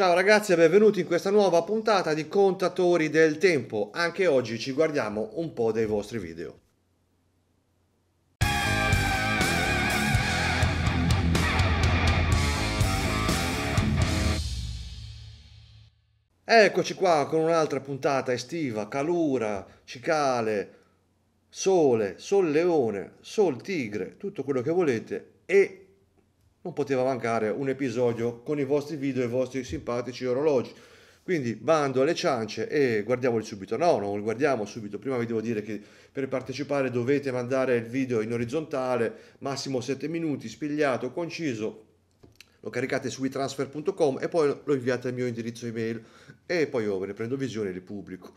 Ciao ragazzi e benvenuti in questa nuova puntata di Contatori del Tempo. Anche oggi ci guardiamo un po' dei vostri video. Eccoci qua con un'altra puntata estiva, calura, cicale, sole, sol leone, sol tigre, tutto quello che volete e non poteva mancare un episodio con i vostri video e i vostri simpatici orologi. Quindi bando alle ciance e guardiamoli subito. No, non li guardiamo subito. Prima vi devo dire che per partecipare dovete mandare il video in orizzontale, massimo 7 minuti, spigliato, conciso. Lo caricate su transfer.com e poi lo inviate al mio indirizzo email e poi io ve ne prendo visione e li pubblico.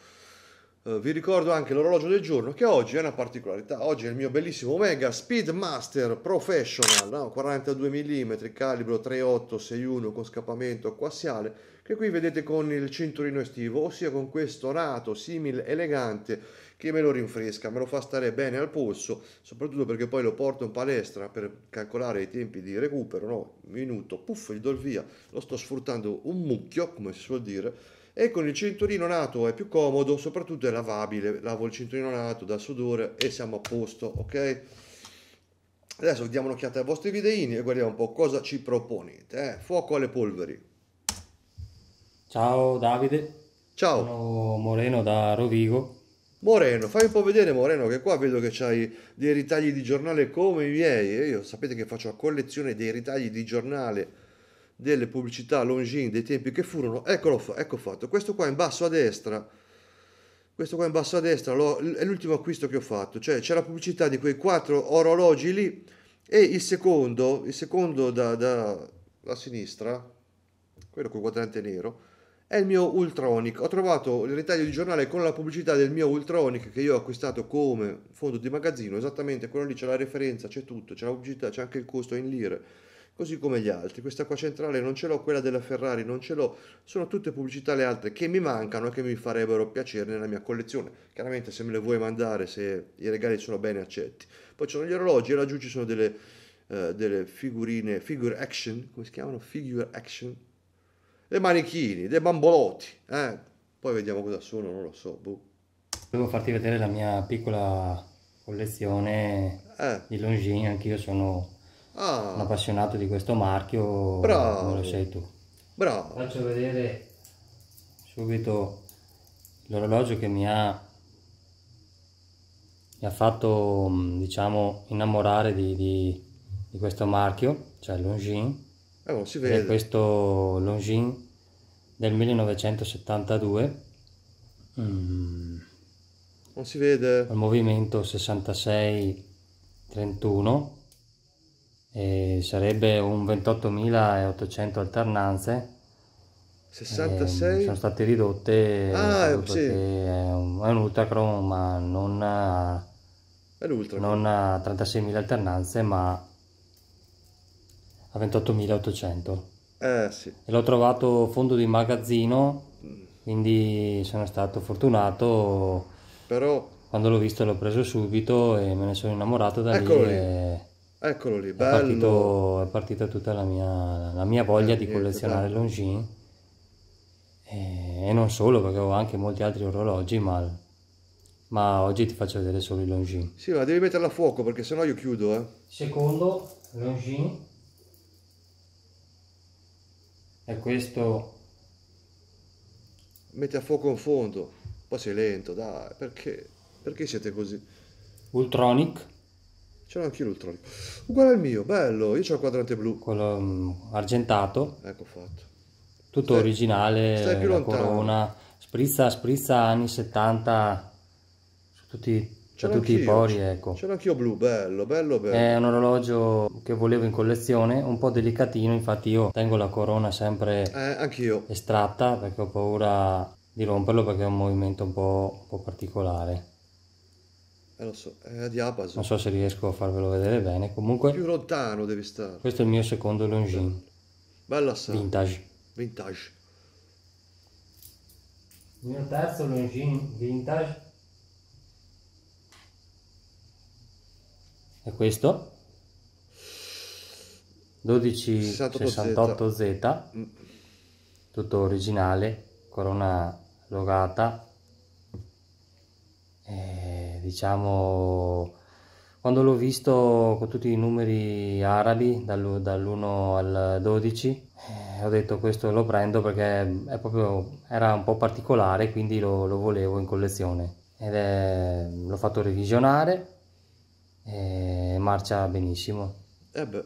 Eh, vi ricordo anche l'orologio del giorno che oggi è una particolarità. Oggi è il mio bellissimo Omega Speedmaster Professional, no? 42 mm, calibro 3861 con scappamento acquassiale che qui vedete con il cinturino estivo, ossia con questo nato simile elegante che me lo rinfresca, me lo fa stare bene al polso, soprattutto perché poi lo porto in palestra per calcolare i tempi di recupero, no? Un minuto, puff, gli do il via. Lo sto sfruttando un mucchio, come si suol dire e con il cinturino nato è più comodo, soprattutto è lavabile, lavo il cinturino nato dal sudore e siamo a posto, ok? Adesso diamo un'occhiata ai vostri videini e guardiamo un po' cosa ci proponete, eh? Fuoco alle polveri. Ciao Davide. Ciao. Sono Moreno da Rovigo. Moreno, fai un po' vedere Moreno che qua vedo che c'hai dei ritagli di giornale come i miei e io sapete che faccio la collezione dei ritagli di giornale delle pubblicità Longines dei tempi che furono, eccolo, ecco fatto, questo qua in basso a destra, questo qua in basso a destra è l'ultimo acquisto che ho fatto, cioè c'è la pubblicità di quei quattro orologi lì e il secondo, il secondo da, da, da sinistra, quello col quadrante nero, è il mio Ultronic. Ho trovato il ritaglio di giornale con la pubblicità del mio Ultronic che io ho acquistato come fondo di magazzino, esattamente quello lì c'è la referenza, c'è tutto, c'è la pubblicità, c'è anche il costo in lire così come gli altri. Questa qua centrale non ce l'ho, quella della Ferrari non ce l'ho, sono tutte pubblicità le altre che mi mancano e che mi farebbero piacere nella mia collezione. Chiaramente se me le vuoi mandare, se i regali sono bene accetti. Poi ci sono gli orologi e laggiù ci sono delle, eh, delle figurine, figure action, come si chiamano? Figure action. Dei manichini, dei bambolotti, eh? Poi vediamo cosa sono, non lo so, boh. Volevo farti vedere la mia piccola collezione eh. di Longin, anch'io sono Ah. Un appassionato di questo marchio, Bravo. come lo sei tu. Bravo. Faccio vedere subito l'orologio che mi ha, mi ha, fatto, mm, diciamo, innamorare di, di, di questo marchio, cioè Longines. Eh, oh, si vede. questo Longines del 1972. Mm. Non si vede. Mm. Al movimento 66 31 e sarebbe un 28.800 alternanze 66 sono state ridotte ah, eh, sì. è, un, è un ultracron ma non ha, non ha 36.000 alternanze ma a 28.800 eh, sì. e l'ho trovato fondo di magazzino quindi sono stato fortunato però quando l'ho visto l'ho preso subito e me ne sono innamorato da Eccoli. lì e... Eccolo lì, bello. È, partito, è partita tutta la mia, la mia voglia eh, di collezionare bello. Longines e, e, non solo perché ho anche molti altri orologi ma, ma oggi ti faccio vedere solo i Longines. Sì ma devi metterla a fuoco perché sennò io chiudo eh. Secondo Longines è questo. Metti a fuoco in fondo, poi sei lento dai perché, perché siete così? Ultronic Ce anche anch'io Uguale al mio, bello. Io ho il quadrante blu. Quello mm, argentato. Ecco fatto. Tutto stai, originale, stai più lontano. corona. Sprizza, sprizza anni 70 su tutti, su tutti i pori, ecco. Ce l'ho anch'io blu, bello, bello, bello. È un orologio che volevo in collezione, un po' delicatino, infatti io tengo la corona sempre eh, estratta perché ho paura di romperlo perché è un movimento un po', un po particolare. Eh, lo so, è a diapaso. Non so se riesco a farvelo vedere bene. Comunque. Più lontano devi stare. Questo è il mio secondo Longines. Bella sa. Vintage. Vintage. Il mio terzo Longines vintage. E questo? 1268Z. Mm. Tutto originale, corona logata, eh, diciamo quando l'ho visto con tutti i numeri arabi dall'1 al 12 eh, ho detto questo lo prendo perché è proprio, era un po' particolare quindi lo, lo volevo in collezione ed l'ho fatto revisionare e eh, marcia benissimo eh beh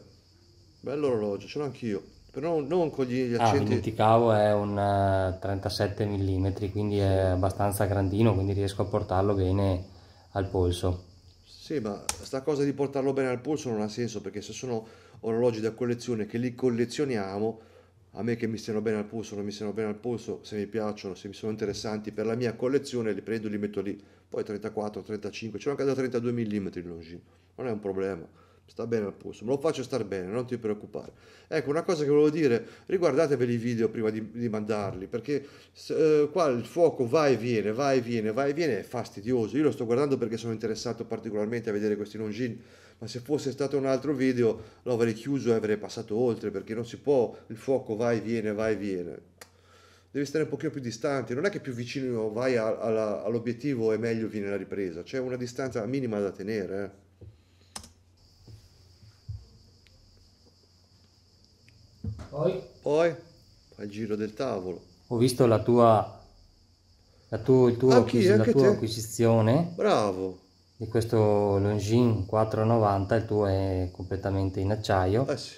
bello orologio ce l'ho anch'io però non con gli ah, accenti... Ah, dimenticavo, è un 37 eh, mm, quindi è abbastanza grandino, quindi riesco a portarlo bene al polso. Sì, ma sta cosa di portarlo bene al polso non ha senso, perché se sono orologi da collezione che li collezioniamo, a me che mi stiano bene al polso, non mi stiano bene al polso, se mi piacciono, se mi sono interessanti per la mia collezione, li prendo e li metto lì. Poi 34, 35, c'è anche da 32 mm il Longines, non è un problema sta bene al polso, me lo faccio star bene, non ti preoccupare. Ecco, una cosa che volevo dire, riguardatevi i video prima di, di mandarli, perché eh, qua il fuoco va e viene, va e viene, va e viene, è fastidioso. Io lo sto guardando perché sono interessato particolarmente a vedere questi longin, ma se fosse stato un altro video lo avrei chiuso e avrei passato oltre, perché non si può, il fuoco va e viene, va e viene. Devi stare un pochino più distante, non è che più vicino vai all'obiettivo e meglio viene la ripresa, c'è una distanza minima da tenere. Eh. Poi? Poi fai il giro del tavolo. Ho visto la tua, la tu, il tuo anche, acquis, anche la tua te. acquisizione. Bravo. Di questo Longin 490, il tuo è completamente in acciaio. Eh sì.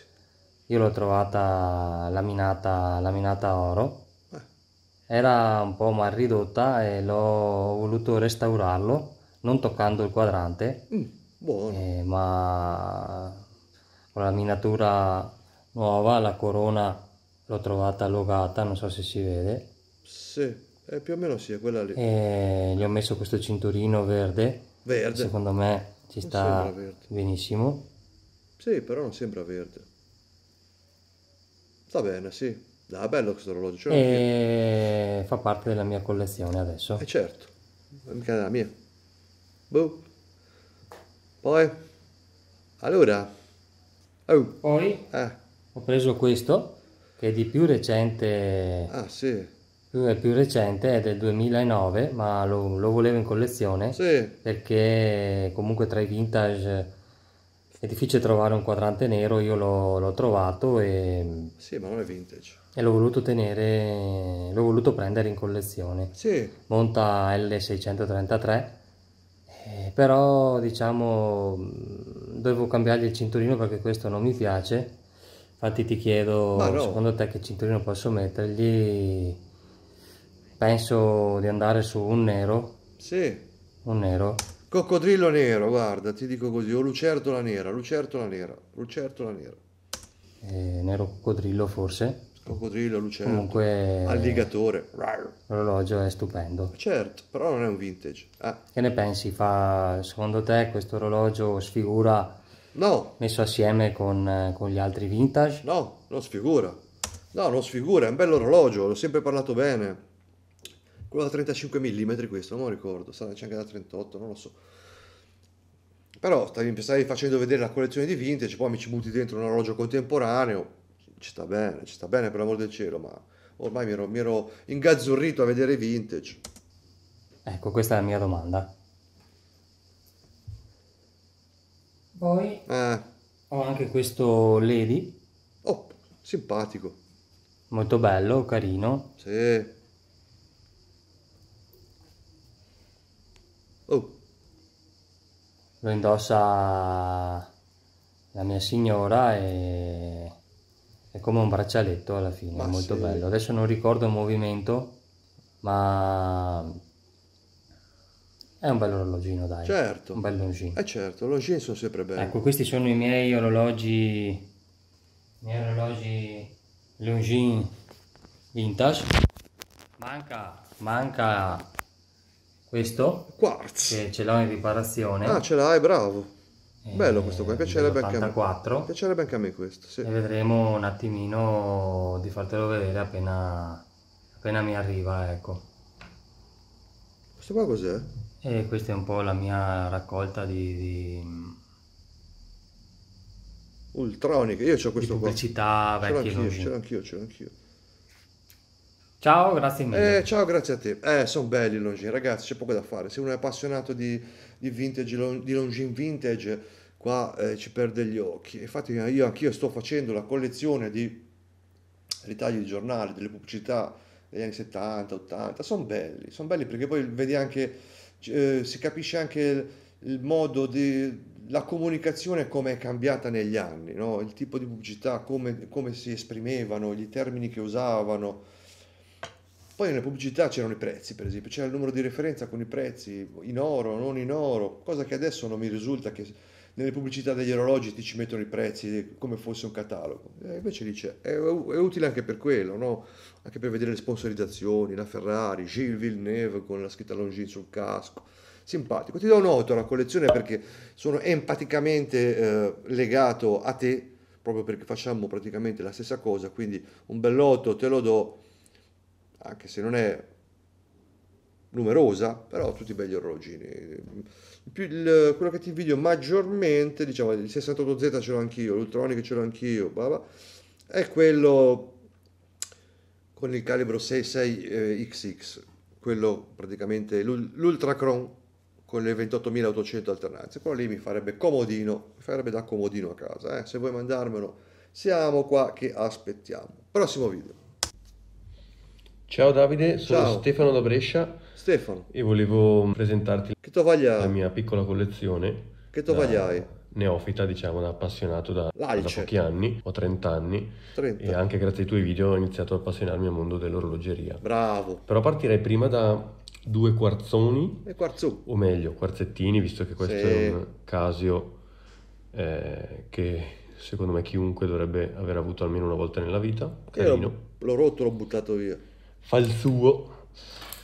Io l'ho trovata laminata, laminata oro. Eh. Era un po' mal ridotta e l'ho voluto restaurarlo, non toccando il quadrante. Mm, buono. Eh, ma con la minatura nuova, la corona l'ho trovata allogata, non so se si vede. Sì, eh, più o meno sì, è quella lì. E gli ho messo questo cinturino verde. Verde. Secondo me ci sta benissimo. Sì, però non sembra verde. Sta bene, sì. Da bello questo orologio. E fa parte della mia collezione adesso. E eh, certo, è mica della mia. Boh. Poi? Allora? Oh. Poi? Eh. Ho preso questo, che è di più recente. Ah, sì. Più, più recente, è del 2009, ma lo, lo volevo in collezione. Sì. Perché comunque tra i vintage è difficile trovare un quadrante nero, io l'ho, l'ho trovato e... Sì, ma non è vintage. E l'ho voluto tenere, l'ho voluto prendere in collezione. Sì. Monta L633, eh, però diciamo mm, dovevo cambiargli il cinturino perché questo non mi piace Infatti ti chiedo, no. secondo te che cinturino posso mettergli? Penso di andare su un nero. Sì. Un nero. Coccodrillo nero, guarda, ti dico così, o lucertola nera, lucertola nera, lucertola nera. Eh, nero coccodrillo forse? Coccodrillo, lucertola. Comunque... Alligatore. L'orologio è stupendo. Certo, però non è un vintage. Ah. Che ne pensi? Fa, secondo te questo orologio sfigura No. Messo assieme con, eh, con gli altri vintage? No, non sfigura. No, non sfigura, è un bello orologio, l'ho sempre parlato bene. Quello da 35 mm questo, non lo ricordo, sarà anche da 38, non lo so. Però stavi, stavi facendo vedere la collezione di vintage, poi mi ci butti dentro un orologio contemporaneo, ci sta bene, ci sta bene per l'amor del cielo, ma ormai mi ero, mi ero ingazzurrito a vedere i vintage. Ecco, questa è la mia domanda. Poi eh. ho anche questo Lady. Oh, simpatico. Molto bello, carino. Sì. Oh. Lo indossa la mia signora e è come un braccialetto alla fine, Ma molto sì. bello. Adesso non ricordo il movimento, ma è un bello orologino, dai. Certo. Un bello orologino. Eh certo, orologini sono sempre belli. Ecco, questi sono i miei orologi... I miei orologi Longines vintage. Manca, manca questo. Quartz. Che ce l'ho in riparazione. Ah, ce l'hai, bravo. Eh, bello questo qua, piacerebbe anche, a me. piacerebbe anche a me questo. Sì. E vedremo un attimino di fartelo vedere appena, appena mi arriva, ecco. Questo qua cos'è? E questa è un po' la mia raccolta di... di Ultronic, io ho questo di pubblicità qua. vecchie. C'ero anch'io, anch'io, c'ero anch'io. Ciao, grazie mille. Eh, ciao, grazie a te. Eh, sono belli i Longin, ragazzi, c'è poco da fare. Se uno è appassionato di, di vintage, di Longines vintage, qua eh, ci perde gli occhi. Infatti eh, io anch'io sto facendo la collezione di ritagli di giornali, delle pubblicità degli anni 70, 80. Sono belli, sono belli perché poi vedi anche eh, si capisce anche il modo di la comunicazione come è cambiata negli anni, no? il tipo di pubblicità, come, come, si esprimevano, gli termini che usavano. Poi nelle pubblicità c'erano i prezzi, per esempio, c'era il numero di referenza con i prezzi in oro, non in oro, cosa che adesso non mi risulta che nelle pubblicità degli orologi ti ci mettono i prezzi eh, come fosse un catalogo. E eh, invece dice, è, è, utile anche per quello, no? anche per vedere le sponsorizzazioni, la Ferrari, Gilles Villeneuve con la scritta Longines sul casco. Simpatico, ti do un'auto alla collezione perché sono empaticamente eh, legato a te, proprio perché facciamo praticamente la stessa cosa, quindi un bell'otto te lo do, anche se non è numerosa, però tutti belli orologini. il, quello che ti invidio maggiormente, diciamo, il 68Z ce l'ho anch'io, l'Ultronic ce l'ho anch'io, bla bla, è quello con il calibro 66XX, eh, quello praticamente l'Ultracron con le 28.800 alternanze. Quello lì mi farebbe comodino, mi farebbe da comodino a casa, eh. se vuoi mandarmelo siamo qua che aspettiamo. Prossimo video. Ciao Davide, sono Ciao. Stefano da Brescia Stefano. Io volevo presentarti che la mia piccola collezione. Che tovaglia hai? neofita, diciamo, da appassionato da, da, pochi anni, ho 30 anni 30. e anche grazie ai tuoi video ho iniziato ad appassionarmi al mondo dell'orologeria. Bravo. Però partirei prima da due quarzoni, e o meglio quarzettini, visto che questo sì. è un casio eh, che secondo me chiunque dovrebbe aver avuto almeno una volta nella vita. Carino. l'ho rotto, l'ho buttato via. Fa il suo.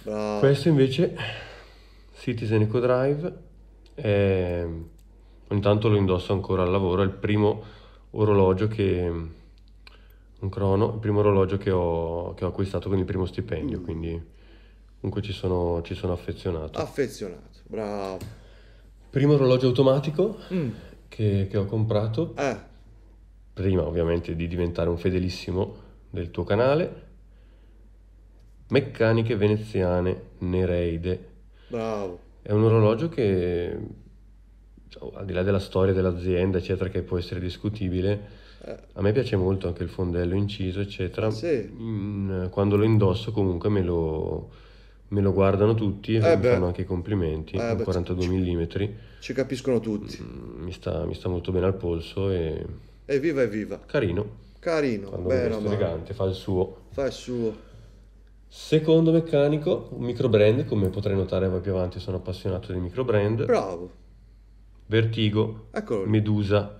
Bravo. Ah. Questo invece, Citizen Eco Drive, è... ogni tanto lo indosso ancora al lavoro, è il primo orologio che... un crono, il primo orologio che ho, che ho acquistato con il primo stipendio, mm. quindi comunque ci sono, ci sono affezionato. Affezionato, bravo. Primo orologio automatico mm. che, che, ho comprato, eh. prima ovviamente di diventare un fedelissimo del tuo canale Meccaniche veneziane Nereide. Bravo. È un orologio che, cioè, al di là della storia dell'azienda, eccetera, che può essere discutibile, eh. a me piace molto anche il fondello inciso, eccetera. Ah, sì. mm, quando lo indosso comunque me lo, me lo guardano tutti e eh mi beh. fanno anche i complimenti. Eh beh, 42 mm. Ci capiscono tutti. Mm, mi, sta, mi, sta, molto bene al polso e... Evviva, evviva. Carino. Carino, Quando bello. elegante, fa il suo. Fa il suo. Secondo meccanico, un micro brand, come potrai notare poi più avanti sono appassionato di micro brand. Bravo. Vertigo, Eccolo. Medusa,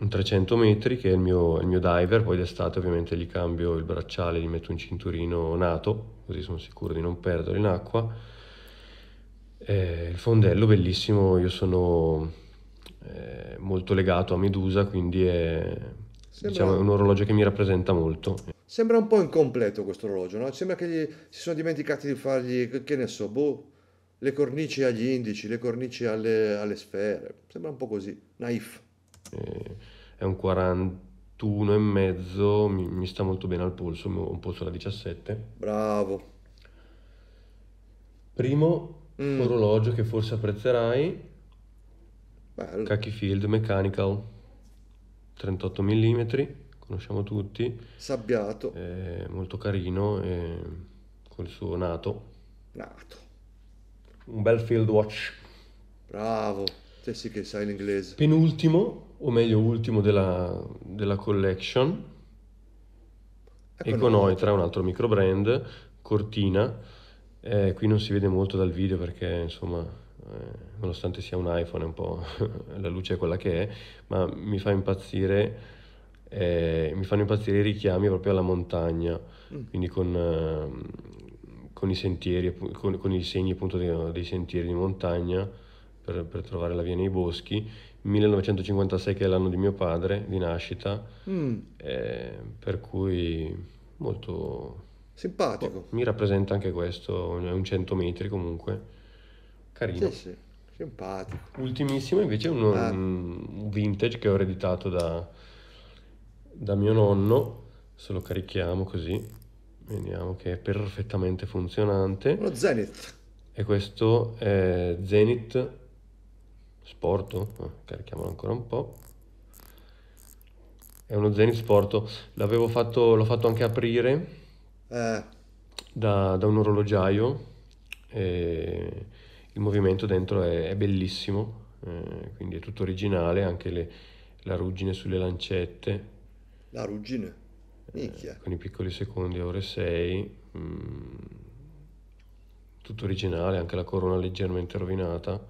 un 300 metri che è il mio, il mio diver, poi d'estate ovviamente gli cambio il bracciale, gli metto un cinturino nato, così sono sicuro di non perdere in acqua. Eh, il fondello bellissimo, io sono eh, molto legato a Medusa, quindi è Sembra... diciamo, un orologio che mi rappresenta molto. Sembra un po' incompleto questo orologio, no? Sembra che gli, si sono dimenticati di fargli, che ne so, boh, le cornici agli indici, le cornici alle, alle sfere. Sembra un po' così, naif. Eh, è un 41 e mezzo, mi, mi sta molto bene al polso, un polso da 17. Bravo. Primo mm. orologio che forse apprezzerai. Bello. Kaki Field Mechanical 38 mm conosciamo tutti. Sabbiato. È molto carino, e col suo nato. Nato. Un bel field watch. Bravo, te sì che sai l'inglese. Penultimo, o meglio ultimo della, della collection. Econoitra, un altro micro brand, cortina, eh, qui non si vede molto dal video perché insomma eh, nonostante sia un iPhone un po' la luce è quella che è, ma mi fa impazzire eh, mi fanno impazzire i richiami proprio alla montagna, mm. quindi con, eh, con, i sentieri, con, con i segni appunto dei, dei sentieri di montagna per, per, trovare la via nei boschi. 1956 che è l'anno di mio padre, di nascita, mm. eh, per cui molto... Simpatico. Boh, mi rappresenta anche questo, è un 100 metri comunque, carino. Sì, sì. Simpatico. Ultimissimo invece è un, ah. un vintage che ho ereditato da, da mio nonno, se lo carichiamo così, vediamo che è perfettamente funzionante. Uno Zenith. E questo è Zenith Sporto, ah, carichiamolo ancora un po'. È uno Zenith Sporto, l'avevo fatto, l'ho fatto anche aprire eh. da, da, un orologiaio e il movimento dentro è, è bellissimo, eh, quindi è tutto originale, anche le, la ruggine sulle lancette, la ruggine. Nicchia. Eh, con i piccoli secondi, ore 6. Mm, tutto originale, anche la corona leggermente rovinata.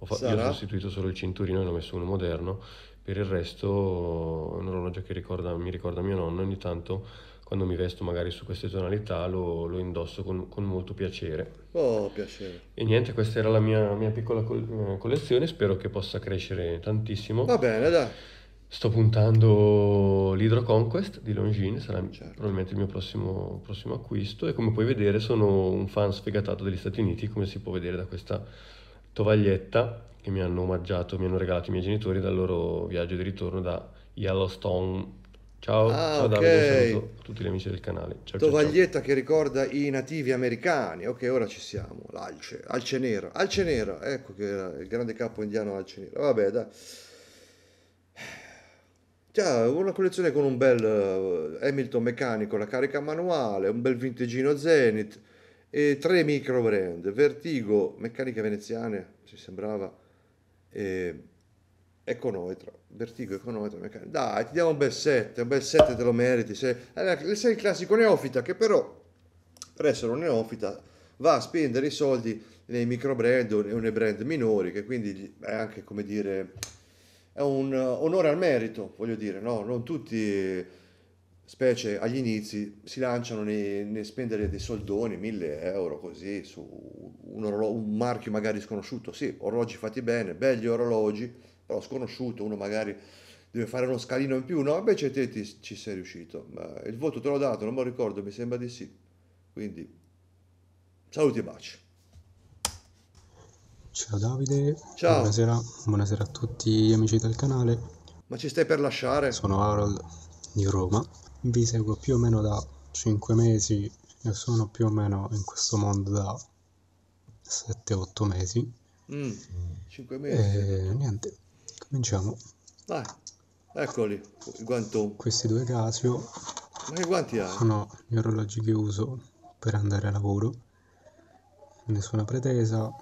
Ho fa- io ho sostituito solo il cinturino e ne ho messo uno moderno. Per il resto è un orologio che ricorda, mi ricorda mio nonno. Ogni tanto quando mi vesto magari su queste tonalità lo, lo indosso con, con, molto piacere. Oh, piacere. E niente, questa era la mia, mia piccola col- eh, collezione, spero che possa crescere tantissimo. Va bene, dai. Sto puntando l'Hydro Conquest di Longines, sarà certo. probabilmente il mio prossimo, prossimo, acquisto e come puoi vedere sono un fan sfegatato degli Stati Uniti, come si può vedere da questa tovaglietta che mi hanno omaggiato, mi hanno regalato i miei genitori dal loro viaggio di ritorno da Yellowstone. Ciao, ah, ciao okay. Davide, saluto a tutti gli amici del canale. Ciao, tovaglietta ciao, ciao. che ricorda i nativi americani. Ok, ora ci siamo, l'alce, alce nero, alce nero, ecco che era il grande capo indiano alce nero. Vabbè, dai. Cioè, una collezione con un bel eh, Hamilton meccanico, la carica manuale, un bel vintegino Zenith e tre micro brand, Vertigo, meccanica veneziana, ci sembrava, e Econoitra, Vertigo, Econoitra, meccaniche. Dai, ti diamo un bel 7, un bel 7 te lo meriti. Sei, allora, eh, sei il classico neofita che però, per essere un neofita, va a spendere i soldi nei micro brand o nei brand minori, che quindi è anche, come dire è un eh, onore al merito, voglio dire, no? non tutti, specie agli inizi, si lanciano nel, nel spendere dei soldoni, mille euro così, su un, orlo- un, marchio magari sconosciuto, sì, orologi fatti bene, belli orologi, però sconosciuto, uno magari deve fare uno scalino in più, no? Invece te ti, ci sei riuscito, ma il voto te l'ho dato, non me lo ricordo, mi sembra di sì. Quindi, saluti e baci. Ciao Davide, Ciao. Buonasera. buonasera a tutti gli amici del canale. Ma ci stai per lasciare? Sono Harold di Roma, vi seguo più o meno da 5 mesi e sono più o meno in questo mondo da 7-8 mesi. Mm, 5 mesi. E niente, cominciamo. Vai, eccoli, il guantone. Questi due Casio Ma che guanti hai? sono gli orologi che uso per andare a lavoro. Nessuna pretesa,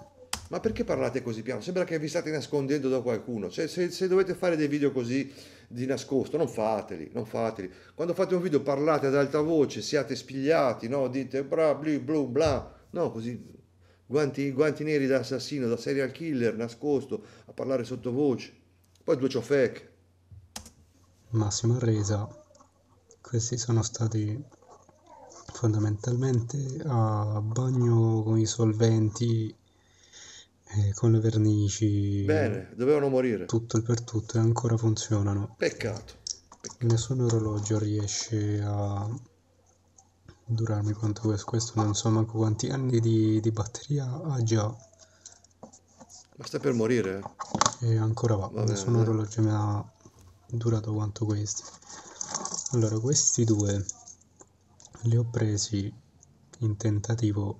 ma perché parlate così piano? Sembra che vi state nascondendo da qualcuno. Cioè, se, se, dovete fare dei video così di nascosto, non fateli, non fateli. Quando fate un video parlate ad alta voce, siate spigliati, no? Dite bla bla bla bla. No, così guanti, guanti neri da assassino, da serial killer, nascosto, a parlare sottovoce. Poi due ciofeche. Massimo Arresa, Questi sono stati fondamentalmente a bagno con i solventi eh, con le vernici. Bene, dovevano morire. Tutto e per tutto e ancora funzionano. Peccato. Peccato. Nessun orologio riesce a durarmi quanto questo. Questo non so manco quanti anni di, di batteria ha già. Ma sta per morire? Eh? E ancora va. va Nessun bene. orologio mi ha durato quanto questi. Allora, questi due li ho presi in tentativo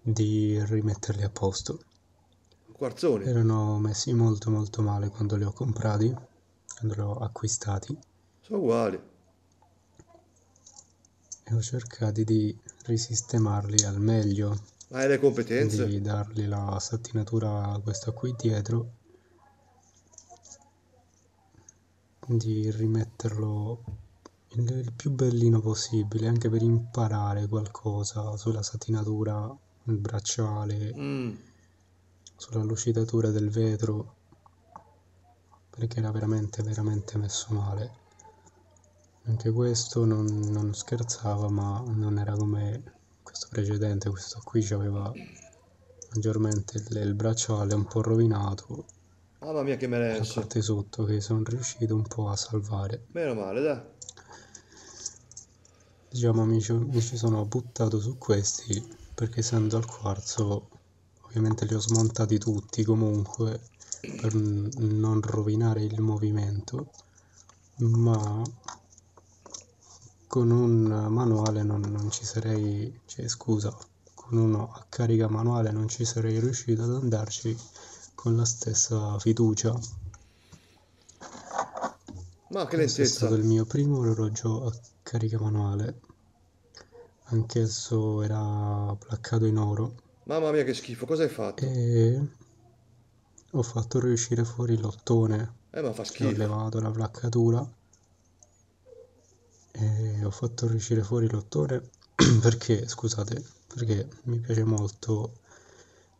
di rimetterli a posto quarzone. Erano messi molto molto male quando li ho comprati, quando li ho acquistati. Sono uguali. E ho cercato di risistemarli al meglio. hai le competenze? Di dargli la satinatura questo qui dietro. Di rimetterlo il, il più bellino possibile, anche per imparare qualcosa sulla satinatura il bracciale, mm sulla lucidatura del vetro perché era veramente veramente messo male anche questo non, non scherzava ma non era come questo precedente questo qui aveva maggiormente il, il bracciale un po' rovinato mamma mia che merece la parte sotto che sono riuscito un po' a salvare meno male dai diciamo mi, mi ci sono buttato su questi perché essendo al quarzo ovviamente li ho smontati tutti comunque per non rovinare il movimento ma con un manuale non, non, ci sarei cioè scusa con uno a carica manuale non ci sarei riuscito ad andarci con la stessa fiducia ma che lentezza è stato il mio primo orologio a carica manuale anch'esso era placcato in oro Mamma mia che schifo, cosa hai fatto? E ho fatto riuscire fuori l'ottone. Eh ma fa schifo. Ho levato la placcatura. E ho fatto riuscire fuori l'ottone perché, scusate, perché mi piace molto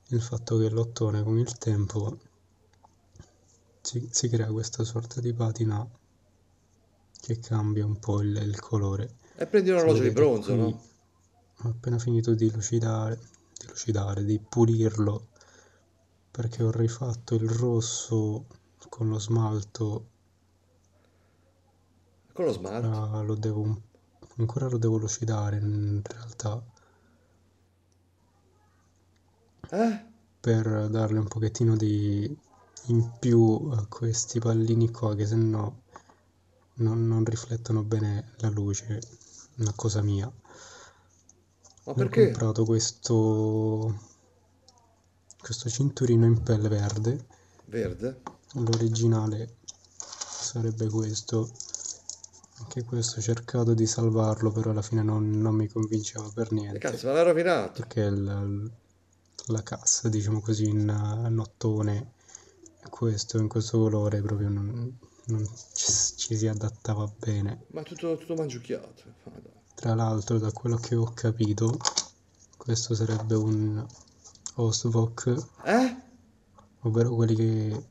il fatto che l'ottone con il tempo si, si crea questa sorta di patina che cambia un po' il, il colore. E prendi un orologio di bronzo, qui, no? Ho appena finito di lucidare, lucidare, di pulirlo, perché ho rifatto il rosso con lo smalto. Con lo smalto? Ancora lo devo, ancora lo devo lucidare in realtà. Eh? Per darle un pochettino di in più a questi pallini qua, che se no non, non riflettono bene la luce, una cosa mia. Ma perché? Ho comprato questo... questo cinturino in pelle verde. Verde? L'originale sarebbe questo. Anche questo ho cercato di salvarlo, però alla fine non, non mi convinceva per niente. cazzo, ma l'ha rovinato! Perché il, la cassa, diciamo così, in nottone, questo, in questo colore, proprio non, non ci, ci, si adattava bene. Ma tutto, tutto mangiucchiato. Madonna. Tra l'altro, da quello che ho capito, questo sarebbe un Osvok. Eh? Ovvero quelli che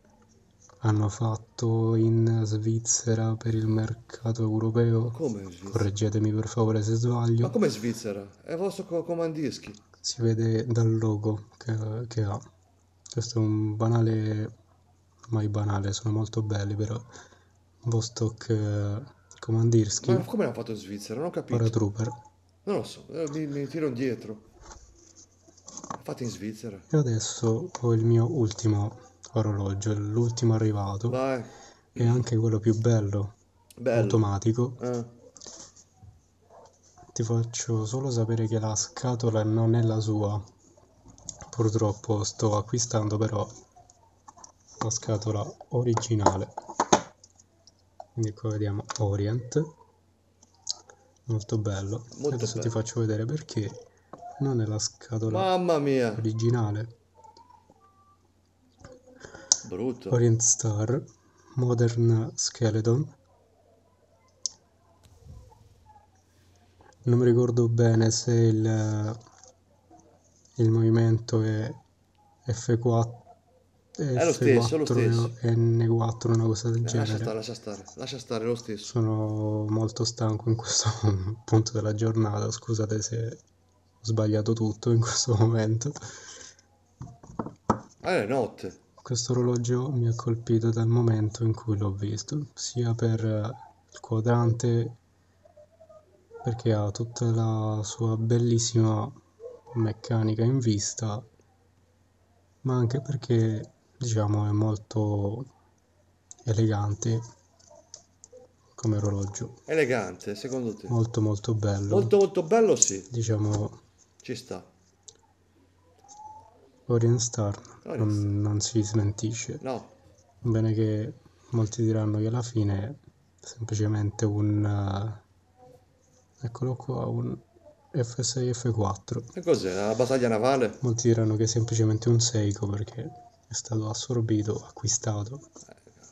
hanno fatto in Svizzera per il mercato europeo. Come Correggetemi per favore se sbaglio. Ma come Svizzera? È il vostro co- comandischi. Si vede dal logo che, che ha. Questo è un banale, mai banale, sono molto belli però. Vostok eh, Comandirski. Ma come l'ha fatto in Svizzera? Non ho capito. Paratrooper. Non lo so, eh, mi, mi tiro indietro. L'ha fatto in Svizzera. E adesso ho il mio ultimo orologio, l'ultimo arrivato. Vai. E anche quello più bello. bello. Automatico. Eh. Ti faccio solo sapere che la scatola non è la sua. Purtroppo sto acquistando però la scatola originale quindi qua vediamo Orient molto bello molto adesso bello. ti faccio vedere perché non è la scatola originale brutto Orient Star Modern Skeleton non mi ricordo bene se il, il movimento è F4 è lo stesso, è lo stesso. N4, una cosa del eh, genere. Lascia stare, lascia stare, lascia stare, lo stesso. Sono molto stanco in questo punto della giornata, scusate se ho sbagliato tutto in questo momento. Ah, è notte. Questo orologio mi ha colpito dal momento in cui l'ho visto, sia per il quadrante, perché ha tutta la sua bellissima meccanica in vista, ma anche perché diciamo è molto elegante come orologio elegante secondo te molto molto bello molto molto bello sì diciamo ci sta Orient Star non, non, si smentisce no bene che molti diranno che alla fine è semplicemente un eh, eccolo qua un F6 F4 e cos'è la battaglia navale molti diranno che è semplicemente un Seiko perché è stato assorbito, acquistato,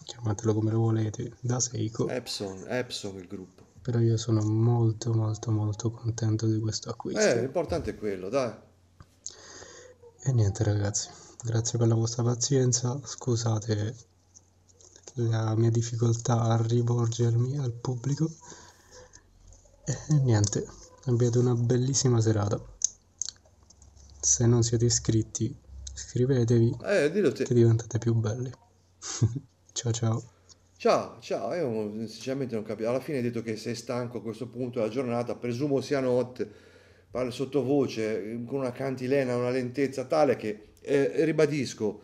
chiamatelo come lo volete, da Seiko. Epson, Epson il gruppo. Però io sono molto molto molto contento di questo acquisto. Eh, l'importante è quello, dai. E niente ragazzi, grazie per la vostra pazienza, scusate la mia difficoltà a rivolgermi al pubblico. E niente, abbiate una bellissima serata. Se non siete iscritti iscrivetevi eh, dillo te. che diventate più belli. ciao ciao. Ciao, ciao, io sinceramente non capisco. Alla fine hai detto che sei stanco a questo punto della giornata, presumo sia notte, parlo sottovoce, con una cantilena, una lentezza tale che, eh, ribadisco,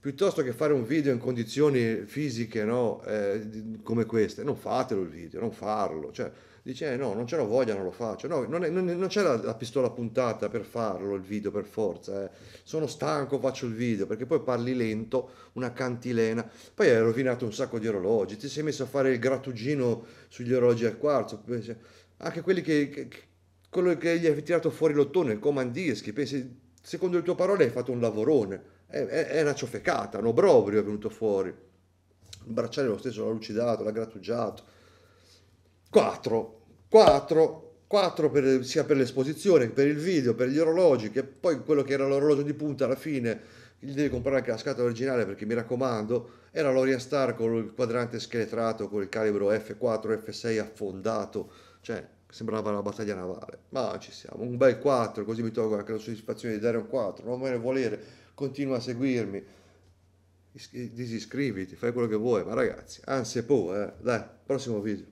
piuttosto che fare un video in condizioni fisiche no, eh, come queste, non fatelo il video, non farlo. Cioè, dice eh, no, non ce l'ho voglia, non lo faccio. No, non, è, non, non c'è la, la, pistola puntata per farlo, il video per forza. Eh. Sono stanco, faccio il video, perché poi parli lento, una cantilena. Poi hai rovinato un sacco di orologi, ti sei messo a fare il grattugino sugli orologi al quarzo. Anche quelli che, che, quello che gli hai tirato fuori l'ottone, il comandischi, pensi, secondo le tue parole hai fatto un lavorone. È, eh, è, eh, è una ciofecata, un obbrobrio è venuto fuori. Il bracciale lo stesso l'ha lucidato, l'ha grattugiato. 4 4, 4 per, sia per l'esposizione, per il video, per gli orologi, che poi quello che era l'orologio di punta alla fine, gli devi comprare anche la scatola originale perché mi raccomando, era l'Oria Star con il quadrante scheletrato, con il calibro F4, F6 affondato, cioè sembrava una battaglia navale, ma ci siamo, un bel 4, così mi tolgo anche la soddisfazione di dare un 4, non me ne volere, continua a seguirmi, disiscriviti, fai quello che vuoi, ma ragazzi, anzi poi, eh, dai, prossimo video.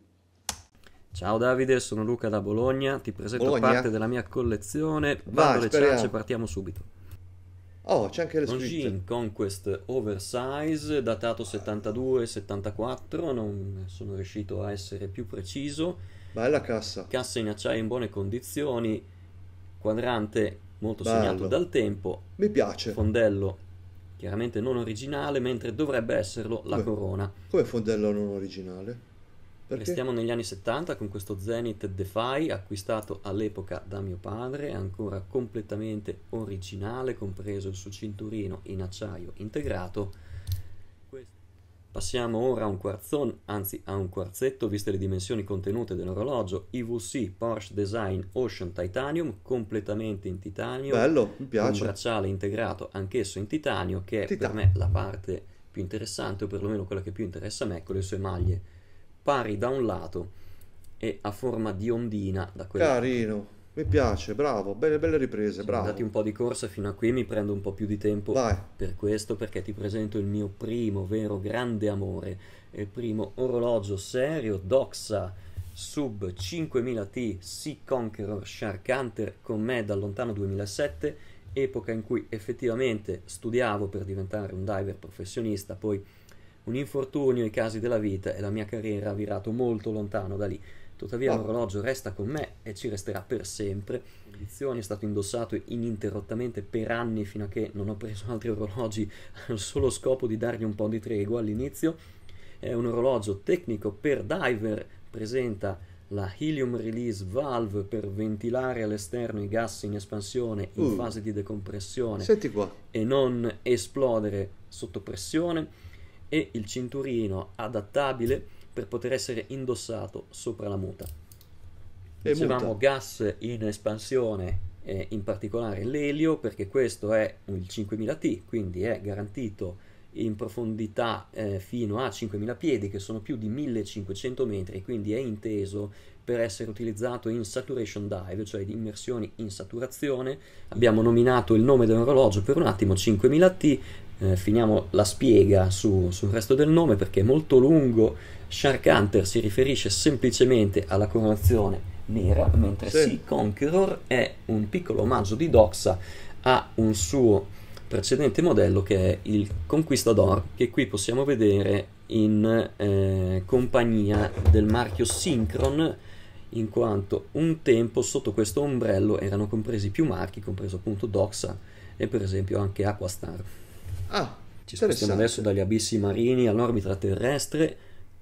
Ciao Davide, sono Luca da Bologna, ti presento Bologna. parte della mia collezione. Vado alle ciance, partiamo subito. Oh, c'è anche le scritte. Longines Conquest Oversize, datato 72-74, non sono riuscito a essere più preciso. Bella cassa. Cassa in acciaio in buone condizioni, quadrante molto Bello. segnato dal tempo. Mi piace. Fondello chiaramente non originale, mentre dovrebbe esserlo la Beh, corona. Come fondello non originale? Perché? Restiamo negli anni 70 con questo Zenith DeFi acquistato all'epoca da mio padre, ancora completamente originale, compreso il suo cinturino in acciaio integrato. Passiamo ora a un quarzon, anzi a un quarzetto, viste le dimensioni contenute dell'orologio IVC Porsche Design Ocean Titanium, completamente in titanio. Bello, mi piace. Un bracciale integrato anch'esso in titanio, che è Titan- per me la parte più interessante, o perlomeno quella che più interessa a me, con le sue maglie pari da un lato e a forma di ondina da quello Carino, mi piace, bravo, belle, belle riprese, Siamo bravo. Dati un po' di corsa fino a qui, mi prendo un po' più di tempo Vai. per questo perché ti presento il mio primo vero grande amore, il primo orologio serio Doxa Sub 5000T Sea Conqueror Shark Hunter con me dal lontano 2007, epoca in cui effettivamente studiavo per diventare un diver professionista, poi un infortunio, i casi della vita e la mia carriera ha virato molto lontano da lì. Tuttavia l'orologio resta con me e ci resterà per sempre. Edizioni è stato indossato ininterrottamente per anni fino a che non ho preso altri orologi al solo scopo di dargli un po' di tregua all'inizio. È un orologio tecnico per diver, presenta la helium release valve per ventilare all'esterno i gas in espansione in uh, fase di decompressione e non esplodere sotto pressione e il cinturino adattabile per poter essere indossato sopra la muta. E Dicevamo muta. gas in espansione, eh, in particolare l'elio, perché questo è il 5000T, quindi è garantito in profondità eh, fino a 5000 piedi, che sono più di 1500 metri, quindi è inteso per essere utilizzato in saturation dive, cioè di immersioni in saturazione. Abbiamo nominato il nome dell'orologio per un attimo, 5000T, eh, finiamo la spiega su, sul resto del nome perché è molto lungo. Shark Hunter si riferisce semplicemente alla coronazione nera, mentre sì. Sea Conqueror è un piccolo omaggio di Doxa a un suo precedente modello che è il Conquistador, che qui possiamo vedere in eh, compagnia del marchio Synchron, in quanto un tempo sotto questo ombrello erano compresi più marchi, compreso appunto Doxa e per esempio anche Aquastar. Ah, ci spostiamo adesso dagli abissi marini all'orbita terrestre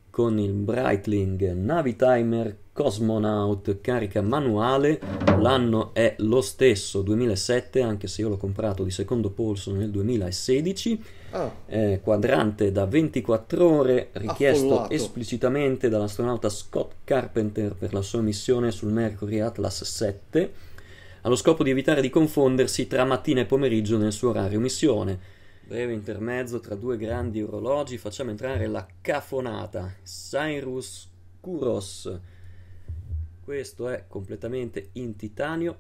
con il Breitling Navitimer Cosmonaut carica manuale, l'anno è lo stesso 2007 anche se io l'ho comprato di secondo polso nel 2016, ah. eh, quadrante da 24 ore richiesto Affollato. esplicitamente dall'astronauta Scott Carpenter per la sua missione sul Mercury Atlas 7 allo scopo di evitare di confondersi tra mattina e pomeriggio nel suo orario missione Breve intermezzo tra due grandi orologi, facciamo entrare la cafonata Cyrus Kuros. Questo è completamente in titanio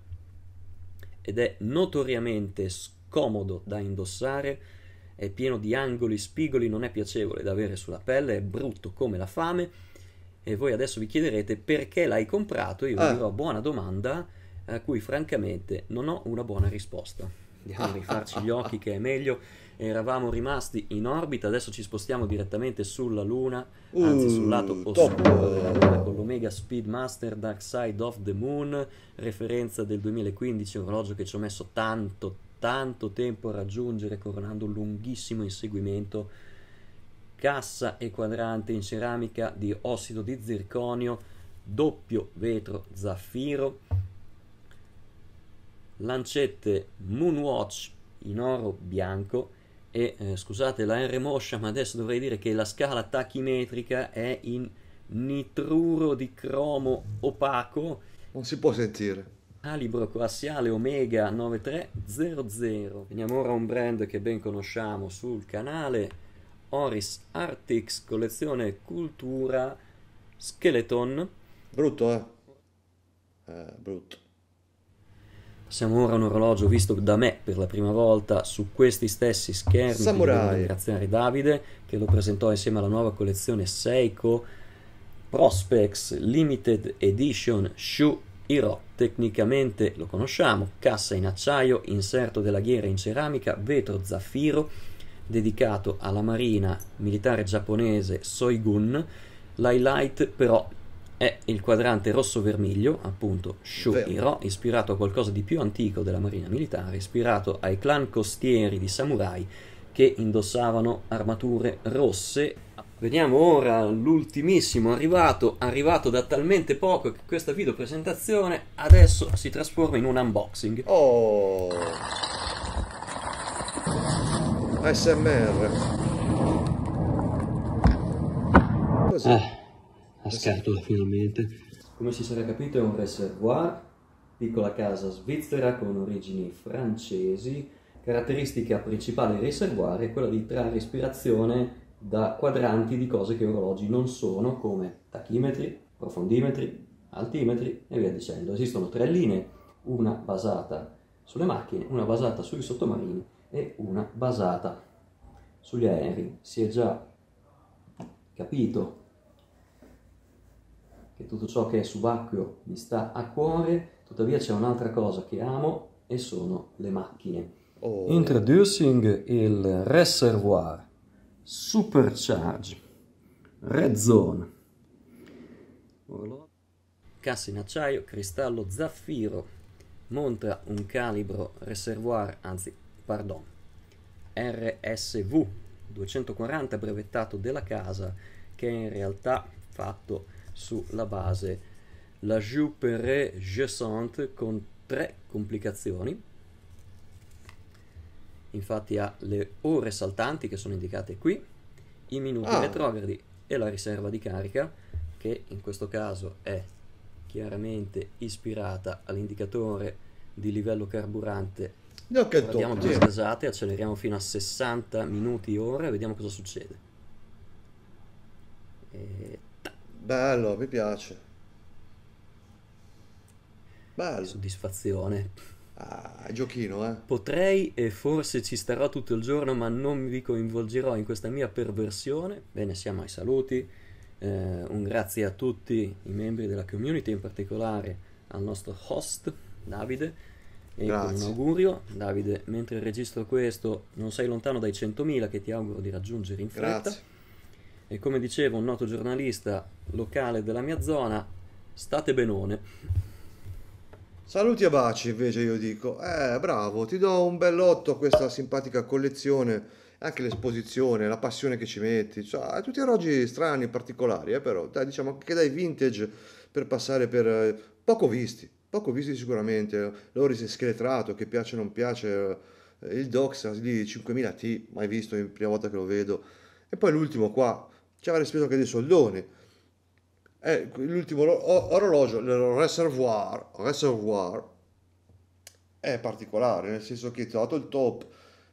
ed è notoriamente scomodo da indossare, è pieno di angoli, spigoli, non è piacevole da avere sulla pelle, è brutto come la fame. E voi adesso vi chiederete perché l'hai comprato, io vi ah. dirò buona domanda a cui francamente non ho una buona risposta. Andiamo a rifarci gli occhi che è meglio eravamo rimasti in orbita, adesso ci spostiamo direttamente sulla Luna, mm, anzi sul lato oscuro della Luna con l'Omega Speedmaster Dark Side of the Moon, referenza del 2015, un orologio che ci ho messo tanto, tanto tempo a raggiungere, coronando un lunghissimo inseguimento. Cassa e quadrante in ceramica di ossido di zirconio, doppio vetro zaffiro, lancette Moonwatch in oro bianco e eh, scusate la R moscia ma adesso dovrei dire che la scala tachimetrica è in nitruro di cromo opaco non si può sentire calibro coassiale omega 9300 veniamo ora a un brand che ben conosciamo sul canale Oris Artix collezione cultura Skeleton brutto eh, eh brutto siamo ora un orologio visto da me per la prima volta su questi stessi schermi. Samurai. Ringraziare Davide che lo presentò insieme alla nuova collezione Seiko Prospects Limited Edition Shoe Hero. Tecnicamente lo conosciamo, cassa in acciaio, inserto della ghiera in ceramica, vetro zaffiro dedicato alla marina militare giapponese Soigun. L'highlight però è il quadrante rosso-vermiglio, appunto Shohiro, ispirato a qualcosa di più antico della marina militare, ispirato ai clan costieri di samurai che indossavano armature rosse. Vediamo ora l'ultimissimo arrivato, arrivato da talmente poco che questa video presentazione adesso si trasforma in un unboxing. Oh! ASMR. Cos'è? Eh a eh scatola finalmente. Come si sarà capito è un reservoir, piccola casa svizzera con origini francesi. Caratteristica principale del reservoir è quella di trarre ispirazione da quadranti di cose che orologi non sono, come tachimetri, profondimetri, altimetri e via dicendo. Esistono tre linee, una basata sulle macchine, una basata sui sottomarini e una basata sugli aerei. Si è già capito che tutto ciò che è subacqueo mi sta a cuore, tuttavia c'è un'altra cosa che amo e sono le macchine. Oh. Introducing il reservoir, supercharge, red zone. Cassa in acciaio, cristallo zaffiro, monta un calibro reservoir, anzi, pardon, RSV 240 brevettato della casa che in realtà fatto sulla base La Jupere Gessant con tre complicazioni. Infatti ha le ore saltanti che sono indicate qui, i minuti ah. retrogradi e la riserva di carica che in questo caso è chiaramente ispirata all'indicatore di livello carburante. No, che Guardiamo due scasate, acceleriamo fino a 60 minuti ora e vediamo cosa succede. E Bello, mi piace. Bello. Soddisfazione. Ah, giochino, eh. Potrei e forse ci starò tutto il giorno, ma non vi coinvolgerò in questa mia perversione. Bene, siamo ai saluti. Eh, un grazie a tutti i membri della community, in particolare al nostro host Davide. E grazie. un augurio, Davide, mentre registro questo, non sei lontano dai 100.000 che ti auguro di raggiungere in fretta. Grazie e come diceva un noto giornalista locale della mia zona, state benone. Saluti a baci invece io dico, eh bravo, ti do un bell'otto a questa simpatica collezione, anche l'esposizione, la passione che ci metti, cioè, tutti orologi strani, particolari, eh, però dai, diciamo che dai vintage per passare per eh, poco visti, poco visti sicuramente, l'Oris è scheletrato, che piace o non piace, eh, il Doxa di 5000T, mai visto, è la prima volta che lo vedo, e poi l'ultimo qua, ci avrei speso anche dei soldoni. Eh, l'ultimo orologio, il reservoir, reservoir, è particolare, nel senso che ti ho dato il top,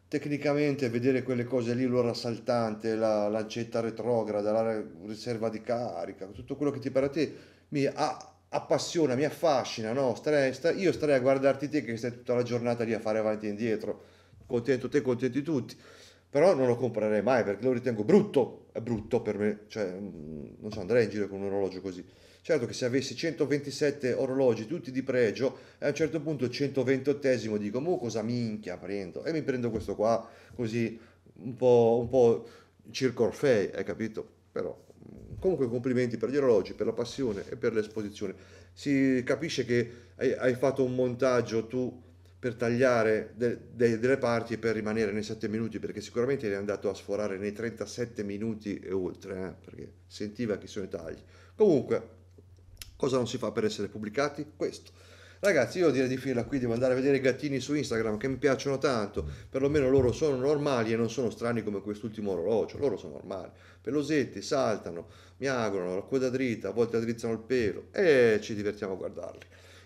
tecnicamente vedere quelle cose lì, l'ora saltante, la lancetta retrograda, la riserva di carica, tutto quello che ti pare a te, mi appassiona, mi affascina, no? Starei, sta, io starei a guardarti te che stai tutta la giornata lì a fare avanti e indietro, contento te, contenti tutti però non lo comprerei mai perché lo ritengo brutto, è brutto per me, cioè mm, non so, andrei in giro con un orologio così. Certo che se avessi 127 orologi tutti di pregio, a un certo punto 128esimo dico, mo cosa minchia prendo? E mi prendo questo qua, così un po', un po circa Orfei, hai capito? Però mm, comunque complimenti per gli orologi, per la passione e per l'esposizione. Si capisce che hai, hai fatto un montaggio tu per tagliare de, de, delle parti e per rimanere nei 7 minuti, perché sicuramente è andato a sforare nei 37 minuti e oltre, eh, perché sentiva che sono i tagli. Comunque, cosa non si fa per essere pubblicati? Questo. Ragazzi, io direi di finirla qui, devo andare a vedere i gattini su Instagram che mi piacciono tanto, perlomeno loro sono normali e non sono strani come quest'ultimo orologio, loro sono normali. Pelosetti, saltano, miagolano, la coda dritta, a volte drizzano il pelo e ci divertiamo a guardarli.